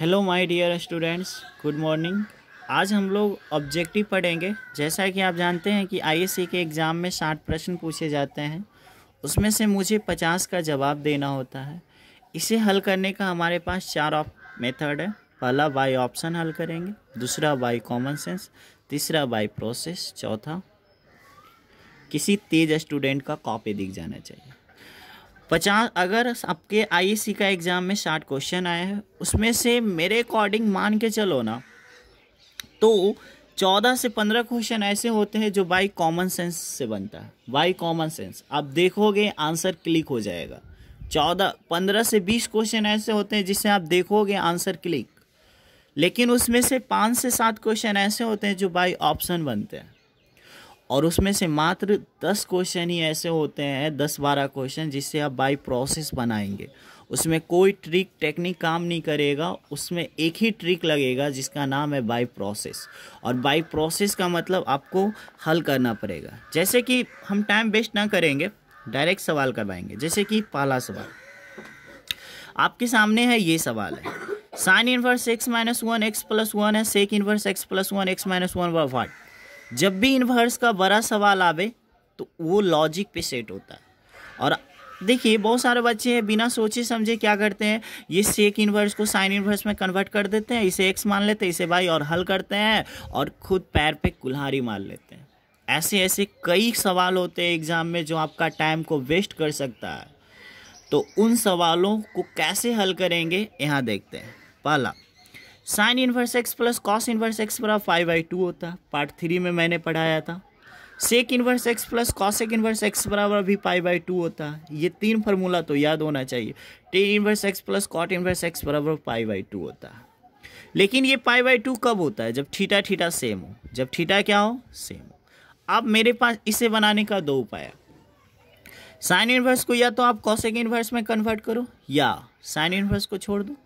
Hello my dear students good morning आज हम लोग ऑब्जेक्टिव पढ़ेंगे जैसा कि आप जानते हैं कि आईएससी के एग्ज़ाम में साठ प्रश्न पूछे जाते हैं उसमें से मुझे पचास का जवाब देना होता है इसे हल करने का हमारे पास चार ऑप मेथड है पहला बाय ऑप्शन हल करेंगे दूसरा बाय कॉमन सेंस तीसरा बाय प्रोसेस चौथा किसी तेज स्टूडेंट का कॉपी दिख जाना चाहिए पचास अगर आपके आईसी e का एग्ज़ाम में साठ क्वेश्चन आए हैं उसमें से मेरे अकॉर्डिंग मान के चलो ना तो चौदह से पंद्रह क्वेश्चन ऐसे होते हैं जो बाई कॉमन सेंस से बनता है बाई कॉमन सेंस आप देखोगे आंसर क्लिक हो जाएगा चौदह पंद्रह से बीस क्वेश्चन ऐसे होते हैं जिससे आप देखोगे आंसर क्लिक लेकिन उसमें से पाँच से सात क्वेश्चन ऐसे होते हैं जो बाई ऑप्शन बनते हैं और उसमें से मात्र दस क्वेश्चन ही ऐसे होते हैं दस बारह क्वेश्चन जिससे आप बाई प्रोसेस बनाएंगे उसमें कोई ट्रिक टेक्निक काम नहीं करेगा उसमें एक ही ट्रिक लगेगा जिसका नाम है बाई प्रोसेस और बाई प्रोसेस का मतलब आपको हल करना पड़ेगा जैसे कि हम टाइम वेस्ट ना करेंगे डायरेक्ट सवाल करवाएंगे जैसे कि पहला सवाल आपके सामने है ये सवाल है sine inverse x minus one x plus one है sec inverse x plus one x minus one what जब भी इन्वर्स का बड़ा सवाल आवे तो वो लॉजिक पे सेट होता है और देखिए बहुत सारे बच्चे हैं बिना सोचे समझे क्या करते हैं ये सेक इन्वर्स को साइन इन्वर्स में कन्वर्ट कर देते हैं इसे एक्स मान लेते हैं इसे वाई और हल करते हैं और खुद पैर पे कुल्हारी मार लेते हैं ऐसे ऐसे कई सवाल होते हैं एग्ज़ाम में जो आपका टाइम को वेस्ट कर सकता है तो उन सवालों को कैसे हल करेंगे यहाँ देखते हैं पहला sine inverse x plus cos inverse x बराबर फाइव बाई टू होता है पार्ट थ्री में मैंने पढ़ाया था sec inverse x plus cosec inverse x बराबर भी पाई बाई टू होता है ये तीन फार्मूला तो याद होना चाहिए tan inverse x plus cot inverse x बराबर पाई बाई टू होता है लेकिन ये पाई बाई टू कब होता है जब ठीठा ठीठा सेम हो जब ठीठा क्या हो सेम हो अब मेरे पास इसे बनाने का दो उपाय साइन इन्वर्स को या तो आप कॉसेक इन्वर्स में कन्वर्ट करो या साइन इन्वर्स को छोड़ दो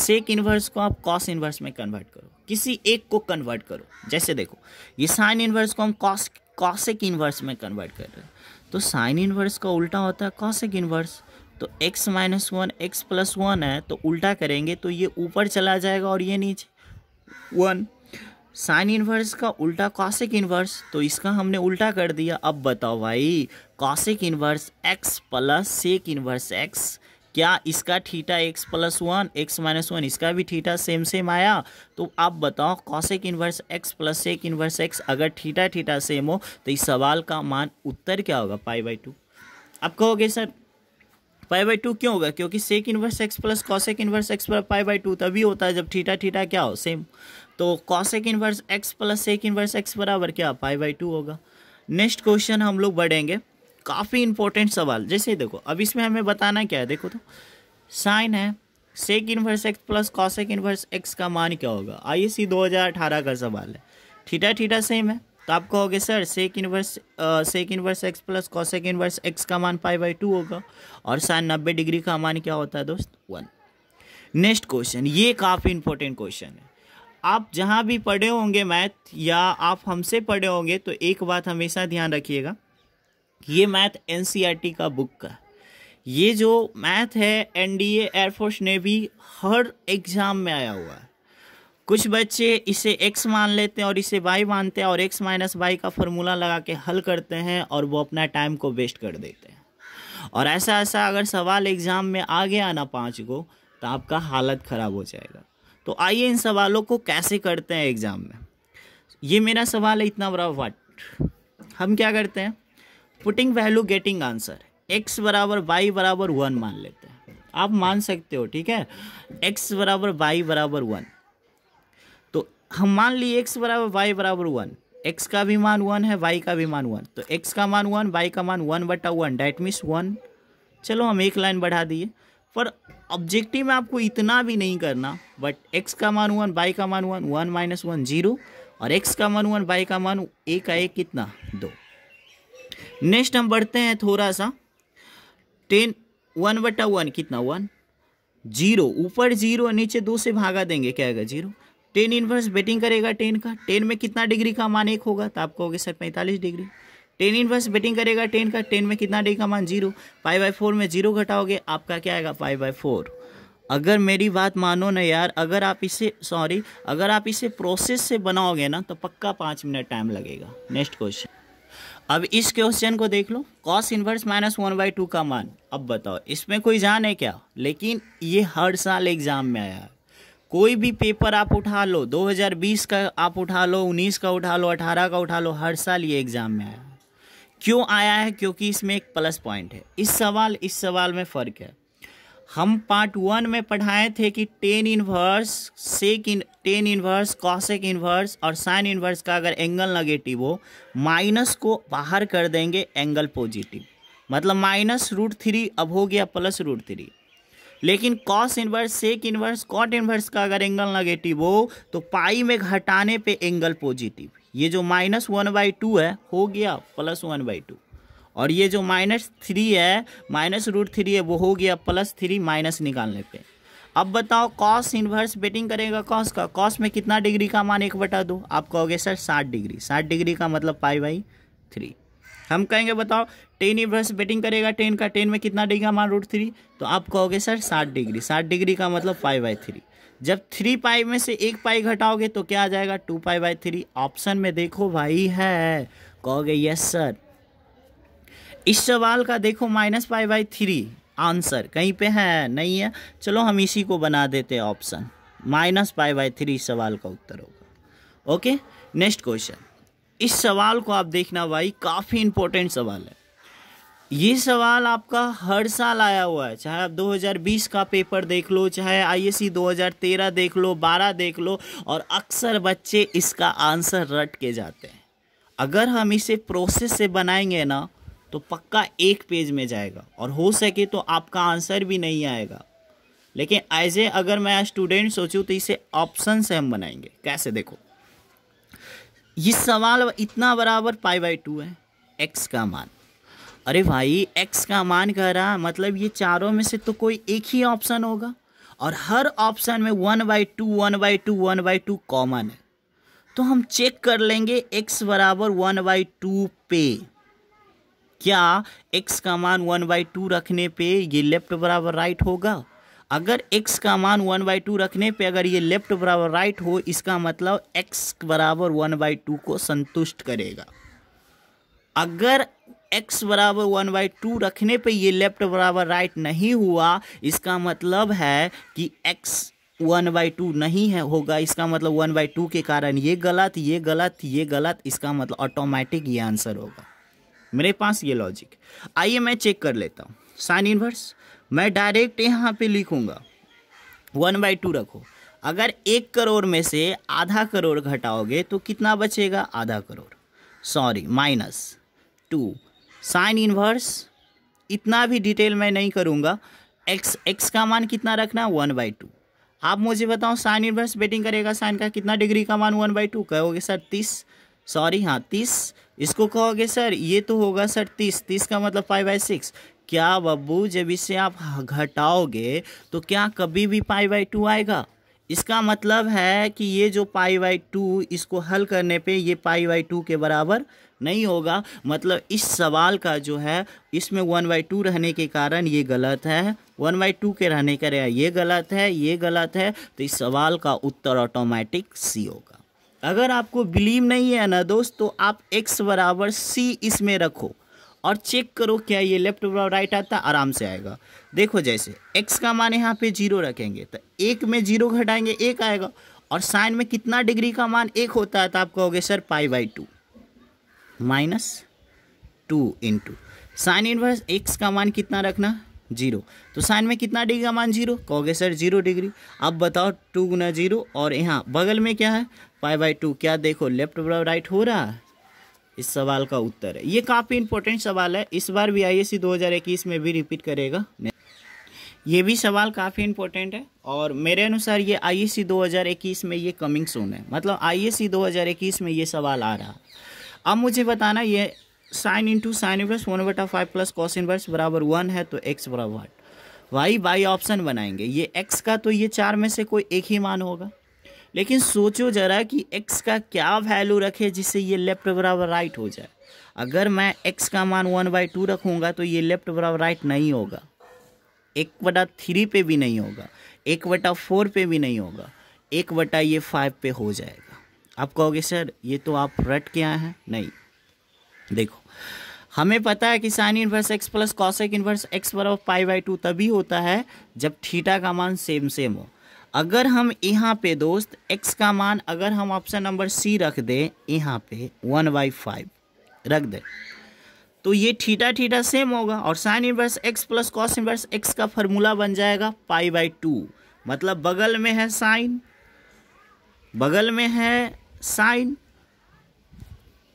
सेक इन्वर्स को आप कॉस इन्वर्स में कन्वर्ट करो किसी एक को कन्वर्ट करो जैसे देखो ये साइन इन्वर्स को हम कॉस कॉसेक इन्वर्स में कन्वर्ट कर रहे हैं तो साइन इन्वर्स का उल्टा होता है कॉसेक इन्वर्स तो x minus one x plus one है तो उल्टा करेंगे तो ये ऊपर चला जाएगा और ये नीचे वन साइन इन्वर्स का उल्टा कॉसिक इन्वर्स तो इसका हमने उल्टा कर दिया अब बताओ भाई cosec inverse x plus sec inverse x क्या इसका theta x plus one x minus one इसका भी थीटा सेम सेम आया तो आप बताओ cosec inverse x plus sec inverse x अगर थीटा थीटा सेम हो तो इस सवाल का मान उत्तर क्या होगा पाई बाई टू आप कहोगे सर पाई बाई टू क्यों होगा क्योंकि sec inverse x plus cosec inverse x plus pi by two तभी होता है जब थीटा थीटा क्या हो सेम तो cosec inverse x plus sec inverse x बराबर क्या पाई बाई टू होगा नेक्स्ट क्वेश्चन हम लोग बढ़ेंगे काफ़ी इंपॉर्टेंट सवाल जैसे देखो अब इसमें हमें बताना क्या है देखो तो साइन है sec inverse x plus cosec inverse x का मान क्या होगा आई सी दो हज़ार अठारह का सवाल है ठीठा ठीठा सेम है तो आप कहोगे sir sec inverse sec inverse x plus cosec inverse x का मान पाई बाई टू होगा और साइन नब्बे डिग्री का मान क्या होता है दोस्त वन नेक्स्ट क्वेश्चन ये काफ़ी इंपॉर्टेंट क्वेश्चन है आप जहाँ भी पढ़े होंगे मैथ या आप हमसे पढ़े होंगे तो एक बात हमेशा ध्यान रखिएगा ये मैथ एन e का बुक का ये जो मैथ है एनडीए एयरफोर्स नेवी हर एग्ज़ाम में आया हुआ है कुछ बच्चे इसे एक्स मान लेते हैं और इसे वाई मानते हैं और एक्स माइनस वाई का फॉर्मूला लगा के हल करते हैं और वो अपना टाइम को वेस्ट कर देते हैं और ऐसा ऐसा अगर सवाल एग्ज़ाम में आ गया ना पाँच को तो आपका हालत ख़राब हो जाएगा तो आइए इन सवालों को कैसे करते हैं एग्ज़ाम में ये मेरा सवाल है इतना बड़ा वाट हम क्या करते हैं putting value getting answer x बराबर वाई बराबर वन मान लेते हैं आप मान सकते हो ठीक है एक्स बराबर वाई बराबर वन तो हम मान लिए एक्स बराबर वाई बराबर वन एक्स का भी मान वन है वाई का भी मान वन तो एक्स का मान वन वाई का मान वन बटा वन डैट मीन्स वन चलो हम एक लाइन बढ़ा दिए पर ऑब्जेक्टिव में आपको इतना भी नहीं करना बट एक्स का मान वन वाई का मान one one minus one zero और एक्स का मान वन वाई का मान ए का एक कितना दो नेक्स्ट हम बढ़ते हैं थोड़ा सा टेन वन बटा वन कितना वन जीरो ऊपर जीरो नीचे दो से भागा देंगे क्या आएगा जीरो टेन इनवर्स बेटिंग करेगा टेन का टेन में कितना डिग्री का मान एक होगा तो आप कहोगे सर पैंतालीस डिग्री टेन इनवर्स बेटिंग करेगा टेन का टेन में कितना डिग्री का मान जीरो पाई बाई फोर में जीरो घटाओगे आपका क्या आएगा पाई बाई फोर अगर मेरी बात मानो ना यार अगर आप इसे सॉरी अगर आप इसे प्रोसेस से बनाओगे ना तो पक्का पाँच मिनट टाइम लगेगा नेक्स्ट क्वेश्चन अब इस क्वेश्चन को देख लो cos inverse minus one by two का मान अब बताओ इसमें कोई जान है क्या लेकिन ये हर साल एग्जाम में आया है कोई भी पेपर आप उठा लो 2020 का आप उठा लो 19 का उठा लो 18 का उठा लो हर साल ये एग्जाम में आया है क्यों आया है क्योंकि इसमें एक प्लस पॉइंट है इस सवाल इस सवाल में फ़र्क है हम पार्ट वन में पढ़ाए थे कि tan inverse sec in tan inverse cosec inverse और साइन इन्वर्स का अगर एंगल नेगेटिव हो माइनस को बाहर कर देंगे एंगल पॉजिटिव मतलब माइनस रूट थ्री अब हो गया प्लस रूट थ्री लेकिन cos inverse sec inverse cot inverse का अगर एंगल नेगेटिव हो तो पाई में घटाने पे एंगल पॉजिटिव ये जो माइनस वन बाई टू है हो गया प्लस वन बाई टू और ये जो माइनस थ्री है माइनस रूट थ्री है वो हो गया प्लस थ्री माइनस निकालने पे अब बताओ कॉस इन्वर्स बेटिंग करेगा कॉस का कॉस में कितना डिग्री का मान एक बटा दो आप कहोगे सर साठ डिग्री साठ डिग्री का मतलब पाई बाई थ्री हम कहेंगे बताओ टेन इन्वर्स बेटिंग करेगा टेन का टेन में कितना डिग्री का मान रूट थ्री तो आप कहोगे सर साठ डिग्री साठ डिग्री का मतलब पाई बाई थ्री जब थ्री पाई में से एक पाई घटाओगे तो क्या आ जाएगा two pi by three option में देखो भाई है कहोगे यस सर इस सवाल का देखो minus five by three answer कहीं पे है नहीं है चलो हम इसी को बना देते हैं option minus five by three इस सवाल का उत्तर होगा ओके नेक्स्ट क्वेश्चन इस सवाल को आप देखना भाई काफ़ी इंपॉर्टेंट सवाल है ये सवाल आपका हर साल आया हुआ है चाहे आप 2020 का पेपर देख लो चाहे आईएससी 2013 e देख लो 12 देख लो और अक्सर बच्चे इसका आंसर रट के जाते हैं अगर हम इसे प्रोसेस से बनाएंगे ना तो पक्का एक पेज में जाएगा और हो सके तो आपका आंसर भी नहीं आएगा लेकिन एज ए अगर मैं स्टूडेंट सोचूं तो इसे ऑप्शन से हम बनाएंगे कैसे देखो ये सवाल इतना बराबर पाई बाई टू है एक्स का मान अरे भाई एक्स का मान कह रहा मतलब ये चारों में से तो कोई एक ही ऑप्शन होगा और हर ऑप्शन में one by two one by two one by two common है तो हम चेक कर लेंगे एक्स बराबर वन बाई टू पे क्या x का मान वन बाई टू रखने पे ये लेफ्ट बराबर राइट होगा अगर x का मान वन बाई टू रखने पे अगर ये लेफ्ट बराबर राइट हो इसका मतलब x बराबर वन बाई टू को संतुष्ट करेगा अगर x बराबर वन बाई टू रखने पे ये लेफ्ट बराबर राइट नहीं हुआ इसका मतलब है कि x वन बाई टू नहीं है होगा इसका मतलब वन बाई टू के कारण ये गलत ये गलत ये गलत इसका मतलब ऑटोमेटिक ये आंसर होगा मेरे पास ये लॉजिक आइए मैं चेक कर लेता हूँ साइन इनवर्स मैं डायरेक्ट यहाँ पे लिखूँगा वन बाई टू रखो अगर एक करोड़ में से आधा करोड़ घटाओगे तो कितना बचेगा आधा crore sorry minus two sine inverse इतना भी डिटेल मैं नहीं करूँगा एक्स एक्स का मान कितना रखना वन बाई टू आप मुझे बताओ साइन इनवर्स बेटिंग करेगा साइन का कितना डिग्री का मान वन बाई टू कहोगे सर तीस सॉरी हाँ तीस इसको कहोगे सर ये तो होगा सर तीस तीस का मतलब फाइव बाई सिक्स क्या बब्बू जब इसे आप घटाओगे तो क्या कभी भी पाई बाई टू आएगा इसका मतलब है कि ये जो पाई बाई टू इसको हल करने पे ये पाई बाई टू के बराबर नहीं होगा मतलब इस सवाल का जो है इसमें वन बाई टू रहने के कारण ये गलत है वन बाई टू के रहने के ये गलत है ये गलत है तो इस सवाल का उत्तर ऑटोमेटिक सी होगा अगर आपको बिलीव नहीं है ना दोस्त तो आप एक्स बराबर सी इसमें रखो और चेक करो क्या ये लेफ्ट और राइट आता आराम से आएगा देखो जैसे एक्स का मान यहाँ पे जीरो रखेंगे तो एक में जीरो घटाएंगे एक आएगा और साइन में कितना डिग्री का मान एक होता है तो आप कहोगे sir pi by two minus two into sine inverse x का मान कितना रखना जीरो तो साइन में कितना डिग्री का मान जीरो कहोगे सर जीरो डिग्री अब बताओ टू गुना जीरो और यहाँ बगल में क्या है पाई बाई टू क्या देखो लेफ्ट बराबर राइट हो रहा है इस सवाल का उत्तर है ये काफ़ी इंपॉर्टेंट सवाल है इस बार भी आई 2021 में भी रिपीट करेगा ये भी सवाल काफ़ी इंपॉर्टेंट है और मेरे अनुसार ये आई 2021 में ये कमिंग सोन है मतलब आई 2021 में ये सवाल आ रहा अब मुझे बताना ये sine into sine inverse one बटा फाइव प्लस कॉस इनवर्स बराबर वन है तो एक्स बराबर वाई बाई ऑप्शन बनाएंगे ये एक्स का तो ये चार में से कोई एक ही मान होगा लेकिन सोचो ज़रा कि x का क्या वैल्यू रखे जिससे ये लेफ्ट बराबर राइट हो जाए अगर मैं x का मान वन बाई टू रखूँगा तो ये लेफ्ट बराबर राइट नहीं होगा एक बटा थ्री पे भी नहीं होगा एक बटा फोर पे भी नहीं होगा एक बटा ये फाइव पे हो जाएगा आप कहोगे सर ये तो आप रट के आए हैं नहीं देखो हमें पता है कि sine inverse x plus cosec inverse x बराबर पाई बाई टू तभी होता है जब थीटा का मान सेम सेम हो अगर हम यहाँ पे दोस्त x का मान अगर हम ऑप्शन नंबर सी रख दें यहाँ पे वन बाई फाइव रख दें तो ये ठीठा ठीठा सेम होगा और sine inverse x plus cos inverse x का फार्मूला बन जाएगा पाई बाई टू मतलब बगल में है साइन बगल में है साइन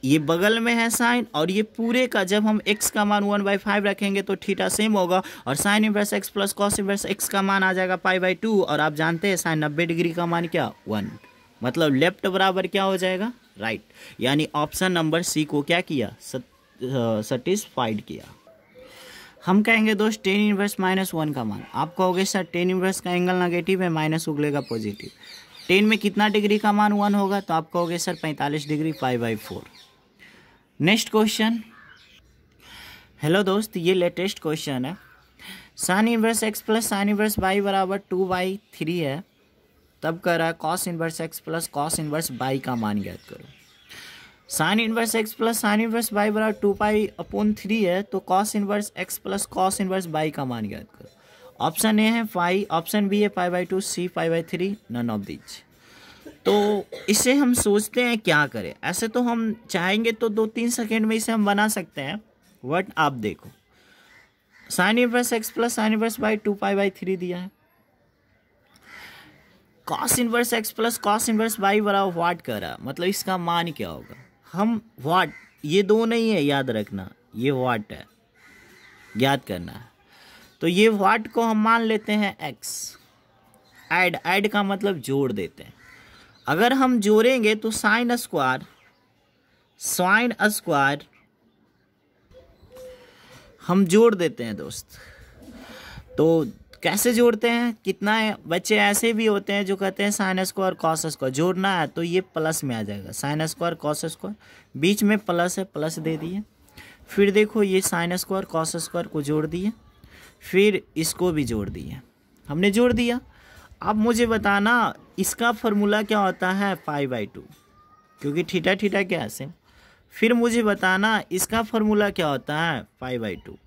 ये बगल में है साइन और ये पूरे का जब हम एक्स का मान वन बाई फाइव रखेंगे तो थीटा सेम होगा और sine inverse x plus cos inverse x का मान आ जाएगा पाई बाई टू और आप जानते हैं साइन नब्बे डिग्री का मान क्या वन मतलब लेफ्ट बराबर क्या हो जाएगा राइट right. यानी ऑप्शन नंबर सी को क्या किया सेटिस्फाइड किया हम कहेंगे दोस्त टेन इन्वर्स माइनस वन का मान आप कहोगे सर टेन इन्वर्स का एंगल नेगेटिव है माइनस उगलेगा पॉजिटिव टेन में कितना डिग्री का मान वन होगा तो आप कहोगे सर पैंतालीस degree five by four next question hello दोस्त ये लेटेस्ट क्वेश्चन है sine inverse x plus sine inverse y बराबर टू बाई थ्री है तब कह रहा है cos inverse x plus cos inverse y का मान ज्ञात करो sine inverse x plus sine inverse y बराबर टू पाई अपॉन थ्री है तो cos inverse x plus cos inverse y का मान ज्ञात करो ऑप्शन ए है फाइव ऑप्शन बी है five by two C five by three none of these तो इसे हम सोचते हैं क्या करें ऐसे तो हम चाहेंगे तो दो तीन सेकेंड में इसे हम बना सकते हैं बट आप देखो sine inverse x plus sine inverse y two pi by three दिया है cos inverse x plus cos inverse y बराबर वाट कर रहा मतलब इसका मान क्या होगा हम वाट ये दो नहीं है याद रखना ये वाट है याद करना है तो ये वाट को हम मान लेते हैं एक्स एड एड का मतलब जोड़ देते हैं अगर हम जोड़ेंगे तो साइन स्क्वायर साइन स्क्वायर हम जोड़ देते हैं दोस्त तो कैसे जोड़ते हैं कितना है बच्चे ऐसे भी होते हैं जो कहते हैं साइन स्क्वायर कॉस स्क्वायर जोड़ना है तो ये प्लस में आ जाएगा साइन स्क्वायर कॉस स्क्वायर बीच में प्लस है प्लस दे दिए फिर देखो ये साइन स्क्वायर कॉस स्क्वायर को जोड़ दिए फिर इसको भी जोड़ दिए हमने जोड़ दिया अब मुझे बताना इसका फॉर्मूला क्या होता है फाइव बाई टू क्योंकि ठीठा ठीठा क्या है सेम फिर मुझे बताना इसका फॉर्मूला क्या होता है फाइव बाई टू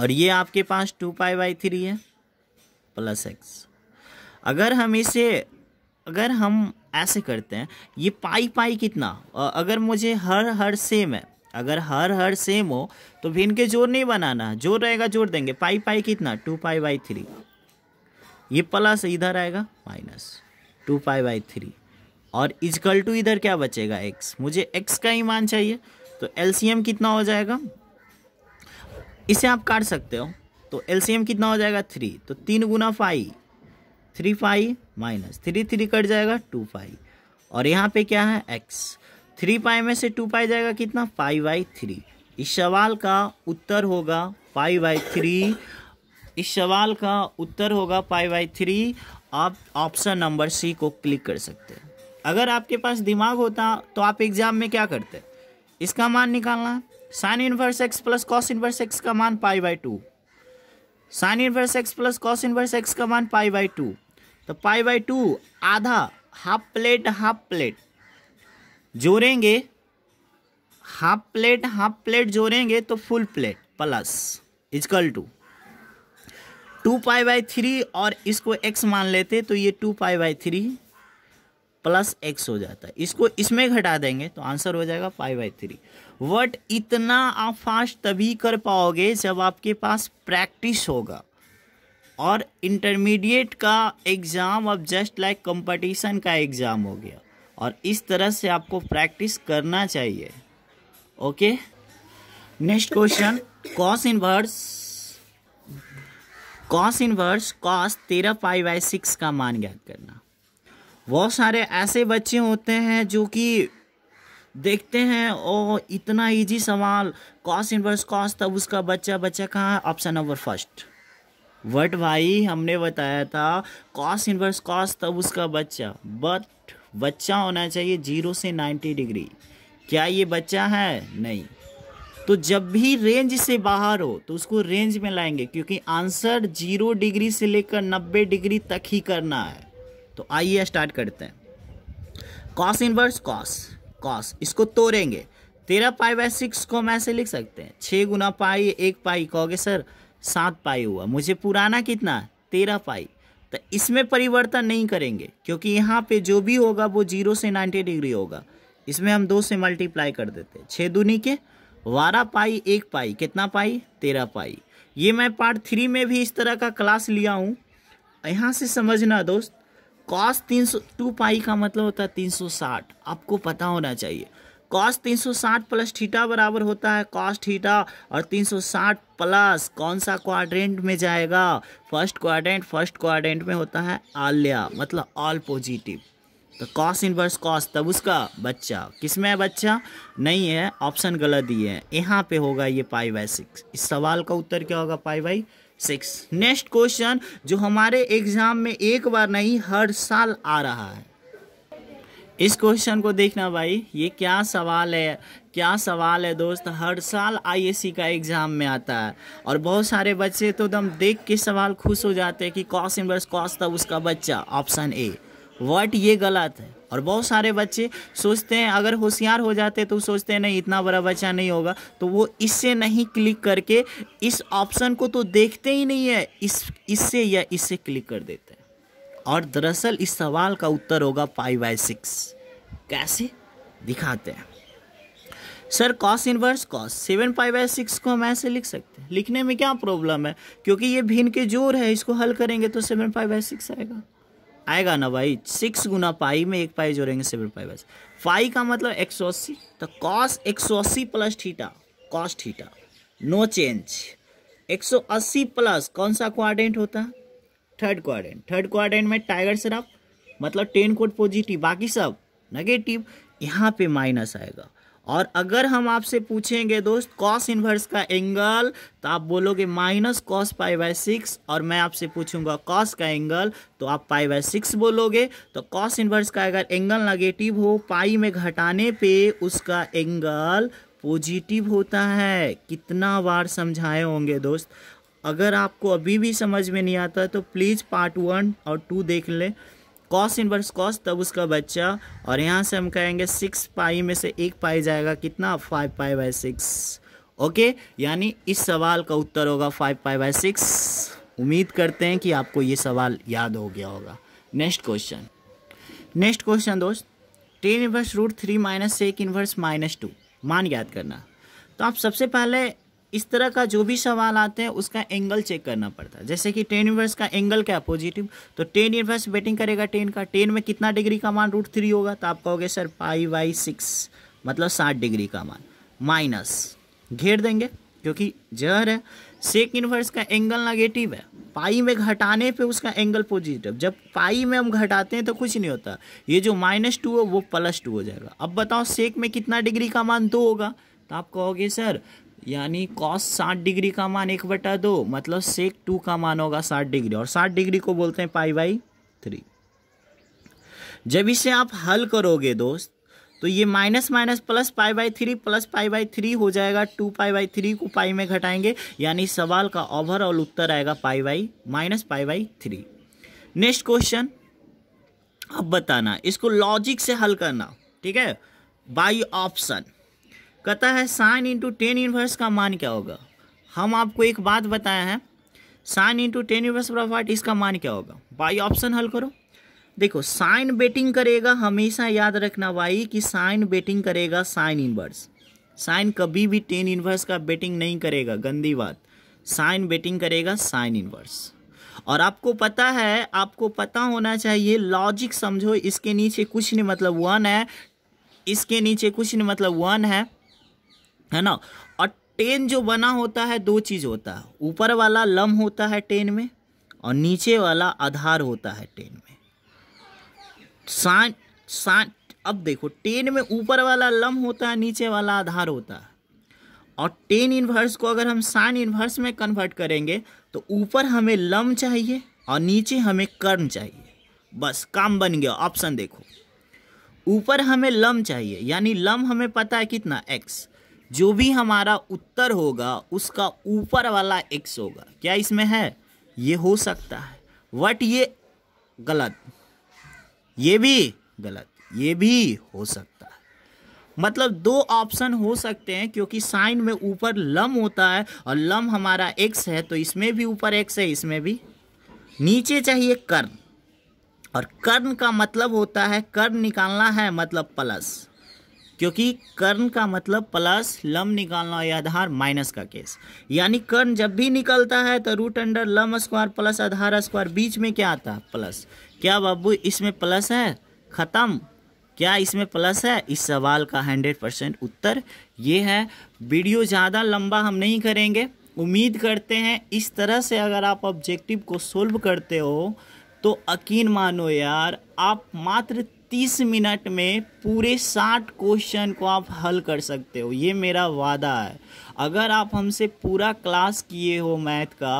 और ये आपके पास टू पाई बाई थ्री है प्लस एक्स अगर हम इसे अगर हम ऐसे करते हैं ये पाई पाई कितना अगर मुझे हर हर सेम है अगर हर हर सेम हो तो भी इनके जोड़ नहीं बनाना जोड़ रहेगा जोड़ देंगे पाई पाई कितना टू पाई बाई थ्री ये प्लस इधर आएगा minus two pi by three और इजकल टू इधर क्या बचेगा एक्स मुझे एक्स का ही मान चाहिए तो एल कितना हो जाएगा इसे आप काट सकते हो तो एल कितना हो जाएगा थ्री तो तीन गुना five three five minus three three cut जाएगा टू फाइव और यहाँ पे क्या है एक्स थ्री पाई में से टू पाई जाएगा कितना फाइव बाई थ्री इस सवाल का उत्तर होगा फाइव बाई थ्री इस सवाल का उत्तर होगा पाई बाई थ्री आप ऑप्शन नंबर सी को क्लिक कर सकते हैं अगर आपके पास दिमाग होता तो आप एग्जाम में क्या करते इसका मान निकालना sine inverse x plus cos inverse x का मान pi by two sine inverse x plus cos inverse x का मान पाई बाई टू तो पाई बाई टू आधा हाफ प्लेट हाफ प्लेट जोड़ेंगे हाफ प्लेट हाफ प्लेट जोड़ेंगे तो full plate plus equal to two pi by three और इसको x मान लेते तो ये two pi by three plus x हो जाता है इसको इसमें घटा देंगे तो आंसर हो जाएगा पाई बाई थ्री वट इतना आप फास्ट तभी कर पाओगे जब आपके पास प्रैक्टिस होगा और इंटरमीडिएट का एग्ज़ाम अब जस्ट लाइक कंपटीशन का एग्ज़ाम हो गया और इस तरह से आपको प्रैक्टिस करना चाहिए okay next question cos inverse cos inverse cos तेरह पाई बाई सिक्स का मान ज्ञात करना बहुत सारे ऐसे बच्चे होते हैं जो कि देखते हैं और इतना इजी सवाल कॉस इनवर्स कॉस तब उसका बच्चा बच्चा कहाँ है ऑप्शन नंबर फर्स्ट बट भाई हमने बताया था कॉस इनवर्स कॉस तब उसका बच्चा बट बच्चा होना चाहिए जीरो से नाइन्टी डिग्री क्या ये बच्चा है नहीं तो जब भी रेंज से बाहर हो तो उसको रेंज में लाएंगे क्योंकि आंसर जीरो डिग्री से लेकर नब्बे डिग्री तक ही करना है तो आइए स्टार्ट करते हैं कॉस इनवर्स कॉस कॉस इसको तोड़ेंगे तेरह पाई बाय सिक्स को हम ऐसे लिख सकते हैं छः गुना पाई एक पाई कहोगे सर सात पाई हुआ मुझे पुराना कितना है तेरह पाई तो इसमें परिवर्तन नहीं करेंगे क्योंकि यहाँ पे जो भी होगा वो जीरो से नाइन्टी डिग्री होगा इसमें हम दो से मल्टीप्लाई कर देते हैं छः दूनी के बारह पाई एक पाई कितना पाई तेरह पाई ये मैं पार्ट थ्री में भी इस तरह का क्लास लिया हूँ यहाँ से समझना दोस्त कॉस तीन सौ टू पाई का मतलब होता है तीन सौ साठ आपको पता होना चाहिए कॉस तीन सौ साठ प्लस ठीटा बराबर होता है कॉस ठीटा और तीन सौ साठ प्लस कौन सा क्वाड्रेंट में जाएगा फर्स्ट क्वाड्रेंट फर्स्ट क्वाड्रेंट में होता है आल्या मतलब ऑल पॉजिटिव तो कॉस इनवर्स कॉस तब उसका बच्चा किस में है बच्चा नहीं है ऑप्शन गलत दिए है यहाँ पे होगा ये पाई बाई सिक्स इस सवाल का उत्तर क्या होगा pi by six next question जो हमारे एग्जाम में एक बार नहीं हर साल आ रहा है इस क्वेश्चन को देखना भाई ये क्या सवाल है क्या सवाल है दोस्त हर साल आईएससी का एग्ज़ाम में आता है और बहुत सारे बच्चे तो दम देख के सवाल खुश हो जाते हैं कि कॉस इनवर्स कॉस था उसका बच्चा ऑप्शन ए वट ये गलत है और बहुत सारे बच्चे सोचते हैं अगर होशियार हो जाते तो सोचते हैं नहीं इतना बड़ा बच्चा नहीं होगा तो वो इससे नहीं क्लिक करके इस ऑप्शन को तो देखते ही नहीं है इस इससे या इससे क्लिक कर देते हैं और दरअसल इस सवाल का उत्तर होगा फाइव बाई सिक्स कैसे दिखाते हैं sir cos inverse cos seven five by six को हम ऐसे लिख सकते हैं लिखने में क्या प्रॉब्लम है क्योंकि ये भिन्न के जोर है इसको हल करेंगे तो सेवन फाइव बाई सिक्स आएगा आएगा ना भाई सिक्स गुना पाई में एक पाई जोड़ेंगे सेवन पाई बस फाई का मतलब एक सौ अस्सी तो कॉस एक सौ अस्सी plus theta cos theta no change एक सौ अस्सी प्लस कौन सा क्वाड्रेंट होता है थर्ड क्वाड्रेंट थर्ड क्वाड्रेंट में टाइगर सिर्फ मतलब टेन कोट पॉजिटिव बाकी सब नेगेटिव यहाँ पे माइनस आएगा और अगर हम आपसे पूछेंगे दोस्त कॉस इन्वर्स का एंगल तो आप बोलोगे minus cos pi by six और मैं आपसे पूछूंगा कॉस का एंगल तो आप पाई बाय सिक्स बोलोगे तो कॉस इन्वर्स का अगर एंगल नेगेटिव हो पाई में घटाने पे उसका एंगल पॉजिटिव होता है कितना बार समझाए होंगे दोस्त अगर आपको अभी भी समझ में नहीं आता तो प्लीज़ पार्ट वन और टू देख लें कॉस इनवर्स कॉस तब उसका बच्चा और यहाँ से हम कहेंगे सिक्स पाई में से एक पाई जाएगा कितना five pi by six okay यानी इस सवाल का उत्तर होगा फाइव पाई बाय सिक्स उम्मीद करते हैं कि आपको ये सवाल याद हो गया होगा नेक्स्ट क्वेश्चन नेक्स्ट क्वेश्चन दोस्त tan inverse root three minus एक इनवर्स माइनस टू मान याद करना तो आप सबसे पहले इस तरह का जो भी सवाल आते हैं उसका एंगल चेक करना पड़ता है जैसे कि टेन इनवर्स का एंगल क्या पॉजिटिव तो टेन इनवर्स बेटिंग करेगा टेन का टेन में कितना डिग्री का मान रूट थ्री होगा तो आप कहोगे सर पाई वाई सिक्स मतलब साठ डिग्री का मान माइनस घेर देंगे क्योंकि जहर है सेक इनवर्स का एंगल नेगेटिव है पाई में घटाने पे उसका एंगल पॉजिटिव जब पाई में हम घटाते हैं तो कुछ नहीं होता ये जो माइनस टू है वो प्लस टू हो जाएगा अब बताओ सेक में कितना डिग्री का मान दो होगा तो आप कहोगे सर यानी कॉस साठ डिग्री का मान एक बटा दो मतलब सेक टू का मान होगा साठ डिग्री और साठ डिग्री को बोलते हैं पाई बाई थ्री जब इसे आप हल करोगे दोस्त तो ये minus minus plus pi by three plus pi by three हो जाएगा टू पाई बाई थ्री को पाई में घटाएंगे यानी सवाल का ओवरऑल उत्तर आएगा pi by minus pi by three next question अब बताना इसको लॉजिक से हल करना ठीक है बाई ऑप्शन कहता है साइन इंटू टेन इनवर्स का मान क्या होगा हम आपको एक बात बताया है sine into tan inverse profit इसका मान क्या होगा बाई ऑप्शन हल करो देखो साइन बेटिंग करेगा हमेशा याद रखना भाई कि साइन बेटिंग करेगा साइन इनवर्स साइन कभी भी टेन इनवर्स का बेटिंग नहीं करेगा गंदी बात साइन बेटिंग करेगा साइन इनवर्स और आपको पता है आपको पता होना चाहिए लॉजिक समझो इसके नीचे कुछ नहीं मतलब वन है इसके नीचे कुछ नहीं मतलब वन है है ना और टेन जो बना होता है दो चीज़ होता है ऊपर वाला लम होता है टेन में और नीचे वाला आधार होता है टेन में साठ साठ अब देखो टेन में ऊपर वाला लम होता है नीचे वाला आधार होता है और टेन इन्वर्स को अगर हम साइन इन्वर्स में कन्वर्ट करेंगे तो ऊपर हमें लम चाहिए और नीचे हमें कर्म चाहिए बस काम बन गया ऑप्शन देखो ऊपर हमें लम चाहिए यानी लम हमें पता है कितना एक्स जो भी हमारा उत्तर होगा उसका ऊपर वाला एक्स होगा क्या इसमें है ये हो सकता है वट ये गलत ये भी गलत ये भी हो सकता है मतलब दो ऑप्शन हो सकते हैं क्योंकि साइन में ऊपर लम होता है और लम हमारा एक्स है तो इसमें भी ऊपर एक्स है इसमें भी नीचे चाहिए कर्ण और कर्ण का मतलब होता है कर्ण निकालना है मतलब प्लस क्योंकि कर्ण का मतलब प्लस लम निकालना या आधार माइनस का केस यानी कर्ण जब भी निकलता है तो रूट अंडर लम स्क्वायर प्लस आधार स्क्वायर बीच में क्या आता है प्लस क्या बाबू इसमें प्लस है ख़त्म क्या इसमें प्लस है इस सवाल का हंड्रेड परसेंट उत्तर ये है वीडियो ज़्यादा लंबा हम नहीं करेंगे उम्मीद करते हैं इस तरह से अगर आप ऑब्जेक्टिव को सोल्व करते हो तो यकीन मानो यार आप मात्र तीस मिनट में पूरे साठ क्वेश्चन को आप हल कर सकते हो ये मेरा वादा है अगर आप हमसे पूरा क्लास किए हो मैथ का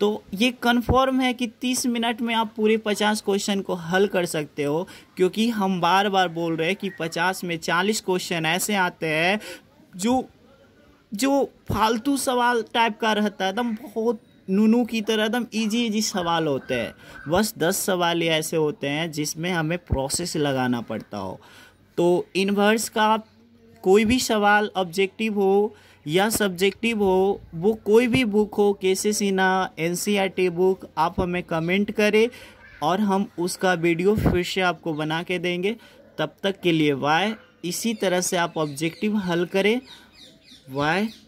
तो ये कन्फर्म है कि तीस मिनट में आप पूरे पचास क्वेश्चन को हल कर सकते हो क्योंकि हम बार बार बोल रहे हैं कि पचास में चालीस क्वेश्चन ऐसे आते हैं जो जो फालतू सवाल टाइप का रहता है एकदम बहुत नूनू की तरह एकदम इजी इजी सवाल होते हैं बस दस सवाल ऐसे होते हैं जिसमें हमें प्रोसेस लगाना पड़ता हो तो इनवर्स का आप कोई भी सवाल ऑब्जेक्टिव हो या सब्जेक्टिव हो वो कोई भी बुक हो केसे सीना एन बुक आप हमें कमेंट करें और हम उसका वीडियो फिर से आपको बना के देंगे तब तक के लिए वाई इसी तरह से आप ऑब्जेक्टिव हल करें वाई